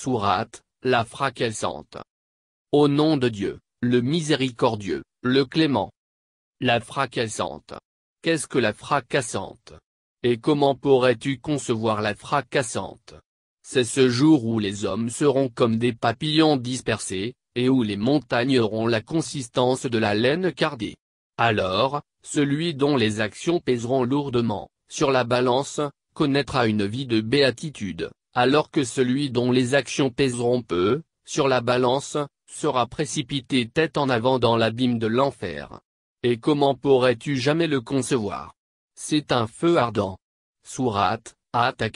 Sourate, la fracassante. Au nom de Dieu, le miséricordieux, le clément. La fracassante. Qu'est-ce que la fracassante Et comment pourrais-tu concevoir la fracassante C'est ce jour où les hommes seront comme des papillons dispersés, et où les montagnes auront la consistance de la laine cardée. Alors, celui dont les actions pèseront lourdement, sur la balance, connaîtra une vie de béatitude alors que celui dont les actions pèseront peu, sur la balance, sera précipité tête en avant dans l'abîme de l'enfer. Et comment pourrais-tu jamais le concevoir C'est un feu ardent. Sourate, à ta